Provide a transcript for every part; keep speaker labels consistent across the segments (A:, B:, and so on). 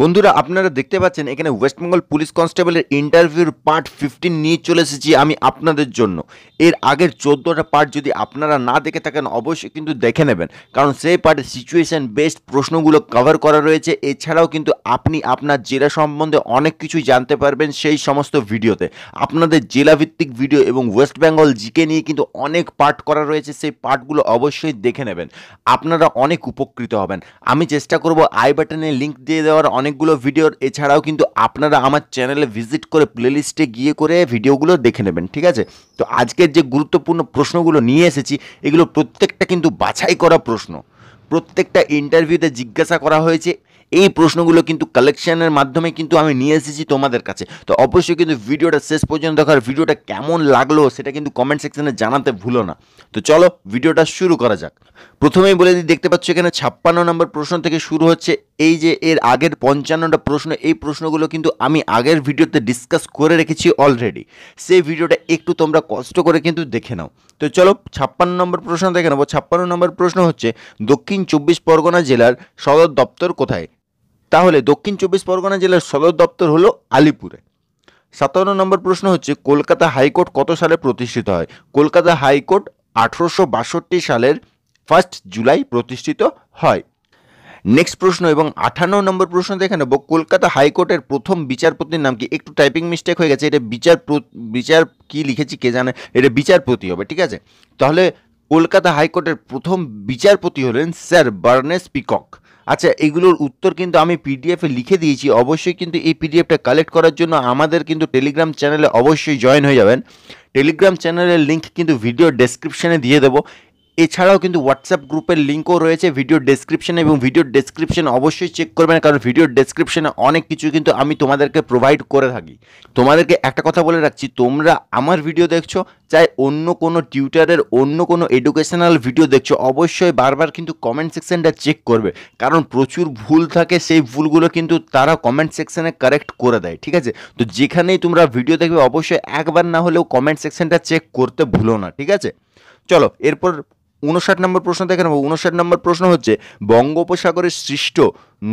A: বন্ধুরা আপনারা দেখতে পাচ্ছেন এখানে ওয়েস্টবেঙ্গল পুলিশ কনস্টেবলের ইন্টারভিউর পার্ট ফিফটিন নিয়ে চলে এসেছি আমি আপনাদের জন্য এর আগের চোদ্দোটা পার্ট যদি আপনারা না দেখে থাকেন অবশ্যই কিন্তু দেখে নেবেন কারণ সেই পার্টের সিচুয়েশান বেস্ট প্রশ্নগুলো কভার করা রয়েছে এছাড়াও কিন্তু আপনি আপনার জেলা সম্বন্ধে অনেক কিছুই জানতে পারবেন সেই সমস্ত ভিডিওতে আপনাদের জেলাভিত্তিক ভিডিও এবং ওয়েস্ট বেঙ্গল জিকে নিয়ে কিন্তু অনেক পার্ট করা রয়েছে সেই পার্টগুলো অবশ্যই দেখে নেবেন আপনারা অনেক উপকৃত হবেন আমি চেষ্টা করব আই বাটনে লিঙ্ক দিয়ে দেওয়ার অনেকগুলো ভিডিওর এছাড়াও কিন্তু আপনারা আমার চ্যানেলে ভিজিট করে প্লেলিস্টে গিয়ে করে ভিডিওগুলো দেখে নেবেন ঠিক আছে তো আজকের যে গুরুত্বপূর্ণ প্রশ্নগুলো নিয়ে এসেছি এগুলো প্রত্যেকটা কিন্তু বাছাই করা প্রশ্ন প্রত্যেকটা ইন্টারভিউতে জিজ্ঞাসা করা হয়েছে এই প্রশ্নগুলো কিন্তু কালেকশনের মাধ্যমে কিন্তু আমি নিয়ে এসেছি তোমাদের কাছে তো অবশ্যই কিন্তু ভিডিওটা শেষ পর্যন্ত দেখার ভিডিওটা কেমন লাগলো সেটা কিন্তু কমেন্ট সেকশনে জানাতে ভুলো না তো চলো ভিডিওটা শুরু করা যাক প্রথমেই বলে দিই দেখতে পাচ্ছ এখানে ছাপ্পান্ন নম্বর প্রশ্ন থেকে শুরু হচ্ছে এই যে এর আগের পঞ্চান্নটা প্রশ্ন এই প্রশ্নগুলো কিন্তু আমি আগের ভিডিওতে ডিসকাস করে রেখেছি অলরেডি সেই ভিডিওটা একটু তোমরা কষ্ট করে কিন্তু দেখে নাও তো চলো ছাপ্পান্ন নম্বর প্রশ্ন দেখে নেবো ছাপ্পান্ন নম্বর প্রশ্ন হচ্ছে দক্ষিণ চব্বিশ পরগনা জেলার সদর দপ্তর কোথায় তাহলে দক্ষিণ চব্বিশ পরগনা জেলার সদর দপ্তর হলো আলিপুরে সাতান্ন নম্বর প্রশ্ন হচ্ছে কলকাতা হাইকোর্ট কত সালে প্রতিষ্ঠিত হয় কলকাতা হাইকোর্ট আঠেরোশো বাষট্টি সালের ফার্স্ট জুলাই প্রতিষ্ঠিত হয় নেক্সট প্রশ্ন এবং আঠান্ন নম্বর প্রশ্ন দেখে নেব কলকাতা হাইকোর্টের প্রথম বিচারপতির নাম কি একটু টাইপিং মিস্টেক হয়ে গেছে এটা বিচার বিচার কি লিখেছি কে জানে এটা বিচারপতি হবে ঠিক আছে তাহলে কলকাতা হাইকোর্টের প্রথম বিচারপতি হলেন স্যার বার্নেস পিকক আচ্ছা এগুলোর উত্তর কিন্তু আমি পিডিএফে লিখে দিয়েছি অবশ্যই কিন্তু এই পিডিএফটা কালেক্ট করার জন্য আমাদের কিন্তু টেলিগ্রাম চ্যানেলে অবশ্যই জয়েন হয়ে যাবেন টেলিগ্রাম চ্যানেলের লিঙ্ক কিন্তু ভিডিও ডেসক্রিপশানে দিয়ে দেবো এছাড়াও কিন্তু হোয়াটসঅ্যাপ গ্রুপের লিঙ্কও রয়েছে ভিডিও ডেসক্রিপশানে এবং ভিডিও ডেসক্রিপশান অবশ্যই চেক করবেন কারণ ভিডিও ডেসক্রিপশানে অনেক কিছু কিন্তু আমি তোমাদেরকে প্রোভাইড করে থাকি তোমাদেরকে একটা কথা বলে রাখছি তোমরা আমার ভিডিও দেখছো চাই অন্য কোনো টিউটারের অন্য কোনো এডুকেশনাল ভিডিও দেখছো অবশ্যই বারবার কিন্তু কমেন্ট সেকশানটা চেক করবে কারণ প্রচুর ভুল থাকে সেই ভুলগুলো কিন্তু তারা কমেন্ট সেকশানে কারেক্ট করে দেয় ঠিক আছে তো যেখানেই তোমরা ভিডিও দেখবে অবশ্যই একবার না হলেও কমেন্ট সেকশানটা চেক করতে ভুলো না ঠিক আছে চলো এরপর উনষাট নম্বর প্রশ্ন দেখে নেবো উনষাট নম্বর প্রশ্ন হচ্ছে বঙ্গোপসাগরে সৃষ্ট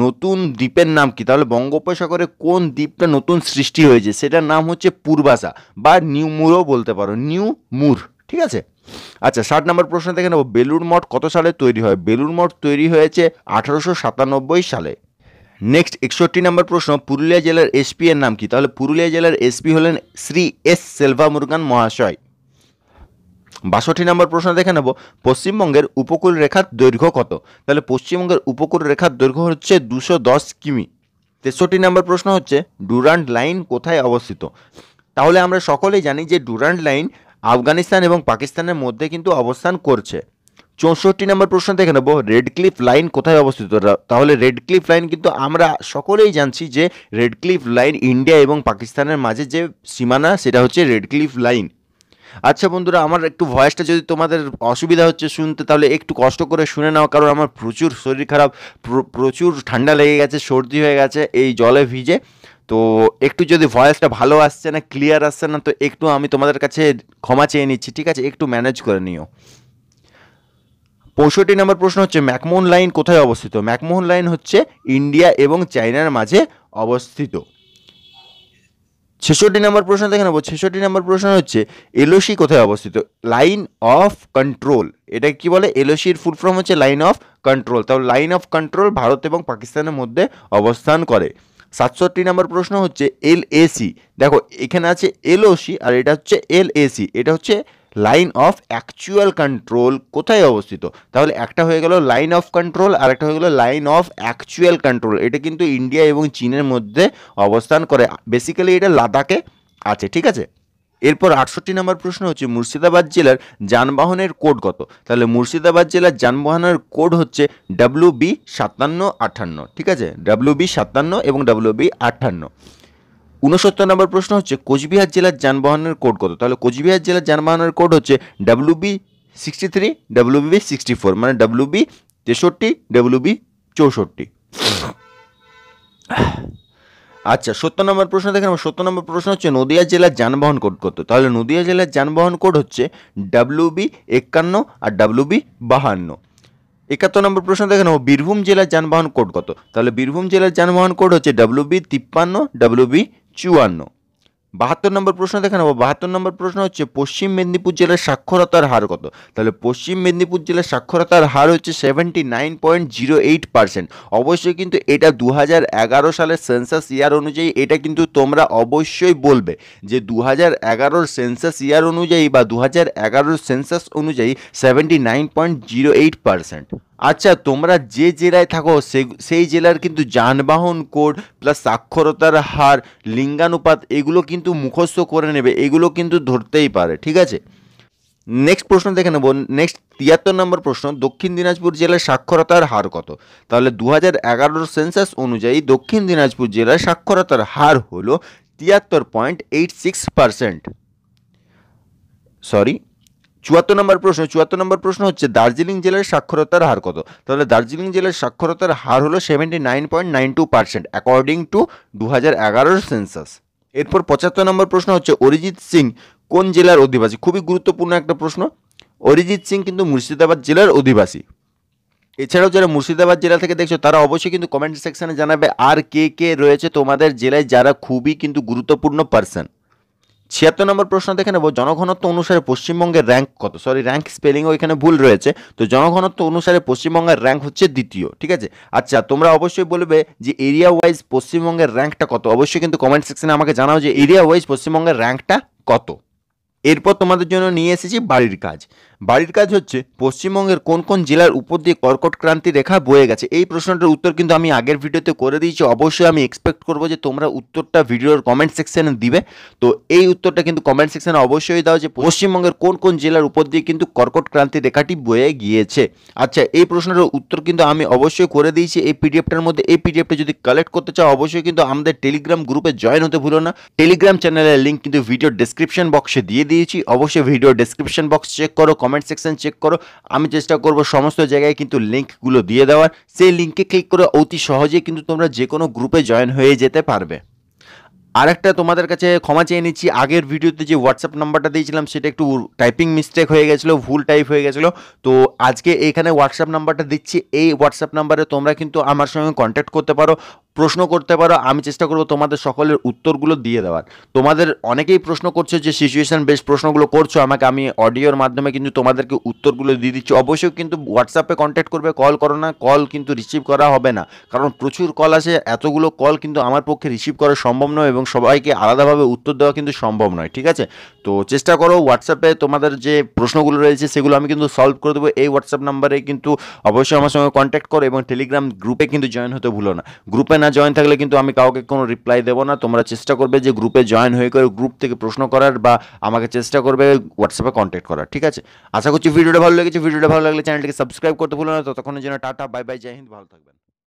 A: নতুন দ্বীপের নাম কি তাহলে বঙ্গোপসাগরে কোন দ্বীপটা নতুন সৃষ্টি হয়েছে সেটার নাম হচ্ছে পূর্বাসা বা নিউ মুরও বলতে পারো নিউ মুর ঠিক আছে আচ্ছা ষাট নম্বর প্রশ্ন দেখে নেবো বেলুর মঠ কত সালে তৈরি হয় বেলুর মঠ তৈরি হয়েছে আঠারোশো সাতানব্বই সালে নেক্সট একষট্টি নম্বর প্রশ্ন পুরুলিয়া জেলার এসপি এর নাম কি তাহলে পুরুলিয়া জেলার এসপি হলেন শ্রী এস সেলভা মুরগান মহাশয় বাষট্টি নম্বর প্রশ্ন দেখে নেব পশ্চিমবঙ্গের উপকূল রেখার দৈর্ঘ্য কত তাহলে পশ্চিমবঙ্গের উপকূল রেখার দৈর্ঘ্য হচ্ছে দুশো দশ কিমি তেষট্টি নম্বর প্রশ্ন হচ্ছে ডুরান্ড লাইন কোথায় অবস্থিত তাহলে আমরা সকলেই জানি যে ডুরান্ড লাইন আফগানিস্তান এবং পাকিস্তানের মধ্যে কিন্তু অবস্থান করছে চৌষট্টি নম্বর প্রশ্ন দেখে নেব রেড ক্লিফ লাইন কোথায় অবস্থিত তাহলে রেড ক্লিফ লাইন কিন্তু আমরা সকলেই জানছি যে রেড ক্লিফ লাইন ইন্ডিয়া এবং পাকিস্তানের মাঝে যে সীমানা সেটা হচ্ছে রেড ক্লিফ লাইন আচ্ছা বন্ধুরা আমার একটু ভয়েসটা যদি তোমাদের অসুবিধা হচ্ছে শুনতে তাহলে একটু কষ্ট করে শুনে নাও কারণ আমার প্রচুর শরীর খারাপ প্রচুর ঠান্ডা লেগে গেছে সর্দি হয়ে গেছে এই জলে ভিজে তো একটু যদি ভয়েসটা ভালো আসছে না ক্লিয়ার আসছে না তো একটু আমি তোমাদের কাছে ক্ষমা চেয়ে নিচ্ছি ঠিক আছে একটু ম্যানেজ করে নিও পঁয়ষট্টি নম্বর প্রশ্ন হচ্ছে ম্যাকমোহন লাইন কোথায় অবস্থিত ম্যাকমোহন লাইন হচ্ছে ইন্ডিয়া এবং চায়নার মাঝে অবস্থিত ছেষট্টি নম্বর প্রশ্ন দেখে নেবো ছেষট্টি নম্বর প্রশ্ন হচ্ছে এলওসি কোথায় অবস্থিত লাইন অফ কন্ট্রোল এটা কি বলে এলওসির ফুল ফর্ম হচ্ছে লাইন অফ কন্ট্রোল তাহলে লাইন অফ কন্ট্রোল ভারত এবং পাকিস্তানের মধ্যে অবস্থান করে সাতষট্টি নম্বর প্রশ্ন হচ্ছে এল দেখো এখানে আছে এলওসি আর এটা হচ্ছে এল এটা হচ্ছে লাইন অফ অ্যাকচুয়াল কন্ট্রোল কোথায় অবস্থিত তাহলে একটা হয়ে গেল লাইন অফ কন্ট্রোল আর একটা হয়ে গেল লাইন অফ অ্যাকচুয়াল কন্ট্রোল এটা কিন্তু ইন্ডিয়া এবং চীনের মধ্যে অবস্থান করে বেসিক্যালি এটা লাদাখে আছে ঠিক আছে এরপর আটষট্টি নম্বর প্রশ্ন হচ্ছে মুর্শিদাবাদ জেলার যানবাহনের কোড কত তাহলে মুর্শিদাবাদ জেলার যানবাহনের কোড হচ্ছে ডাব্লু বি সাতান্ন আটান্ন ঠিক আছে ডাব্লু বি সাতান্ন এবং ডাব্লু বি আটান্ন উনসত্তর নম্বর প্রশ্ন হচ্ছে কোচবিহার জেলার যানবাহনের কোড কত তাহলে কোচবিহার জেলার যানবাহনের কোড হচ্ছে W B sixty three W B sixty four মানে ডাব্লু বি তেষট্টি ডাব্লু বি চৌষট্টি আচ্ছা সত্তর নম্বর প্রশ্ন দেখেন সত্তর নম্বর প্রশ্ন হচ্ছে নদিয়া জেলার যানবাহন কোড কত তাহলে নদিয়া জেলার যানবাহন কোড হচ্ছে ডাব্লু বি একান্ন আর ডাব্লু বি বাহান্ন একাত্তর নম্বর প্রশ্ন দেখেন বীরভূম জেলার যানবাহন কোড কত তাহলে বীরভূম জেলার যানবাহন কোড হচ্ছে ডাব্লু বি তিপ্পান্ন ডাব্লু বি চুয়ান্ন বাহাত্তর নম্বর প্রশ্ন দেখে নেবো বাহাত্তর নম্বর প্রশ্ন হচ্ছে পশ্চিম মেদিনীপুর জেলার সাক্ষরতার হার কত তাহলে পশ্চিম মেদিনীপুর জেলার সাক্ষরতার হার হচ্ছে seventy nine point zero eight percent অবশ্যই কিন্তু এটা দু হাজার এগারো সালের সেন্সাস ইয়ার অনুযায়ী এটা কিন্তু তোমরা অবশ্যই বলবে যে দু হাজার এগারোর সেন্সাস ইয়ার অনুযায়ী বা দু হাজার এগারোর সেন্সাস অনুযায়ী seventy nine point zero eight percent আচ্ছা তোমরা যে জেলায় থাকো সেই জেলার কিন্তু যানবাহন কোড প্লাস সাক্ষরতার হার লিঙ্গানুপাত এগুলো কিন্তু মুখস্থ করে নেবে এগুলো কিন্তু ধরতেই পারে ঠিক আছে নেক্সট প্রশ্ন দেখে নেব নেক্সট তিয়াত্তর নম্বর প্রশ্ন দক্ষিণ দিনাজপুর জেলার সাক্ষরতার হার কত তাহলে দু হাজার সেন্সাস অনুযায়ী দক্ষিণ দিনাজপুর জেলার সাক্ষরতার হার হলো তিয়াত্তর point eight six percent sorry চুয়াত্তর নম্বর প্রশ্ন চুয়াত্তর নম্বর প্রশ্ন হচ্ছে দার্জিলিং জেলার সাক্ষরতার হার কত তাহলে দার্জিলিং জেলার সাক্ষরতার হার হলো seventy nine point nine two percent according to দু হাজার এগারোর সেন্সাস এরপর পঁচাত্তর নম্বর প্রশ্ন হচ্ছে অরিজিৎ সিং কোন জেলার অধিবাসী খুবই গুরুত্বপূর্ণ একটা প্রশ্ন অরিজিৎ সিং কিন্তু মুর্শিদাবাদ জেলার অধিবাসী এছাড়াও যারা মুর্শিদাবাদ জেলা থেকে দেখছো তারা অবশ্যই কিন্তু কমেন্ট সেকশানে জানাবে আর কে কে রয়েছে তোমাদের জেলায় যারা খুবই কিন্তু গুরুত্বপূর্ণ পার্সন ছিয়াত্তর নম্বর প্রশ্ন দেখে নেব জনঘনত্ব অনুসারে পশ্চিমবঙ্গের র্যাঙ্ক কত সরি র্যাঙ্ক স্পেলিংও এখানে ভুল রয়েছে তো জনঘনত্ব অনুসারে পশ্চিমবঙ্গের র্যাঙ্ক হচ্ছে দ্বিতীয় ঠিক আছে আচ্ছা তোমরা অবশ্যই বলবে যে এরিয়া ওয়াইজ পশ্চিমবঙ্গের র্যাঙ্কটা কত অবশ্যই কিন্তু কমেন্ট সেকশনে আমাকে জানাও যে এরিয়া ওয়াইজ পশ্চিমবঙ্গের র্যাঙ্কটা কত এরপর তোমাদের জন্য নিয়ে এসেছি বাড়ির কাজ বাড়ির কাজ হচ্ছে পশ্চিমবঙ্গের কোন কোন জেলার উপর দিয়ে কর্কট ক্রান্তি রেখা বয়ে গেছে এই প্রশ্নটার উত্তর কিন্তু আমি আগের ভিডিওতে করে দিয়েছি অবশ্যই আমি এক্সপেক্ট করবো যে তোমরা উত্তরটা ভিডিওর কমেন্ট সেকশানে দিবে তো এই উত্তরটা কিন্তু কমেন্ট সেকশানে অবশ্যই দাও যে পশ্চিমবঙ্গের কোন কোন জেলার উপর দিয়ে কিন্তু কর্কট ক্রান্তি রেখাটি বয়ে গিয়েছে আচ্ছা এই প্রশ্নটার উত্তর কিন্তু আমি অবশ্যই করে দিয়েছি এই পিডিএফটার মধ্যে এই পিডিএফটা যদি কালেক্ট করতে চাও অবশ্যই কিন্তু আমাদের টেলিগ্রাম গ্রুপে জয়েন হতে ভুলো না টেলিগ্রাম চ্যানেলের লিঙ্ক কিন্তু ভিডিও ডেসক্রিপশন বক্সে দিয়ে দিয়েছি অবশ্যই ভিডিও ডেসক্রিপশন বক্স চেক করো কমেন্ট সেকশন চেক করো আমি চেষ্টা করব সমস্ত জায়গায় কিন্তু লিঙ্কগুলো দিয়ে দেওয়ার সেই লিঙ্কে ক্লিক করে অতি সহজেই কিন্তু তোমরা যে কোনো গ্রুপে জয়েন হয়ে যেতে পারবে আরেকটা তোমাদের কাছে ক্ষমা চেয়ে নিচ্ছি আগের ভিডিওতে যে হোয়াটসঅ্যাপ নাম্বারটা দিয়েছিলাম সেটা একটু টাইপিং মিস্টেক হয়ে গেছিলো ভুল টাইপ হয়ে গেছিলো তো আজকে এখানে হোয়াটসঅ্যাপ নাম্বারটা দিচ্ছি এই হোয়াটসঅ্যাপ নাম্বারে তোমরা কিন্তু আমার সঙ্গে কন্ট্যাক্ট করতে পারো প্রশ্ন করতে পারো আমি চেষ্টা করব তোমাদের সকলের উত্তরগুলো দিয়ে দেওয়ার তোমাদের অনেকেই প্রশ্ন করছে যে সিচুয়েশান বেশ প্রশ্নগুলো করছো আমাকে আমি অডিওর মাধ্যমে কিন্তু তোমাদেরকে উত্তরগুলো দিয়ে দিচ্ছি অবশ্যই কিন্তু হোয়াটসঅ্যাপে কন্ট্যাক্ট করবে কল করো না কল কিন্তু রিসিভ করা হবে না কারণ প্রচুর কল আছে এতগুলো কল কিন্তু আমার পক্ষে রিসিভ করা সম্ভব নয় এবং সবাইকে আলাদাভাবে উত্তর দেওয়া কিন্তু সম্ভব নয় ঠিক আছে তো চেষ্টা করো হোয়াটসঅ্যাপে তোমাদের যে প্রশ্নগুলো রয়েছে সেগুলো আমি কিন্তু সলভ করে দেবো এই হোয়াটসঅ্যাপ নাম্বারে কিন্তু অবশ্যই আমার সঙ্গে কন্ট্যাক্ট করো এবং টেলিগ্রাম গ্রুপে কিন্তু জয়েন হতে ভুলো না গ্রুপে না জয়েন থাকলে কিন্তু আমি কাউকে কোনো রিপ্লাই দেবো না তোমরা চেষ্টা করবে যে গ্রুপে জয়েন হয়ে করে গ্রুপ থেকে প্রশ্ন করার বা আমাকে চেষ্টা করবে হোয়াটসঅ্যাপে কন্ট্যাক্ট করার ঠিক আছে আশা করছি ভিডিওটা ভালো লেগেছে ভিডিওটা ভালো লাগলে চ্যানেলটিকে সাবস্ক্রাইব করতে ভুলো না ততক্ষণের জন্য টাটা বাই বাই জয় হিন্দ ভালো থাকবেন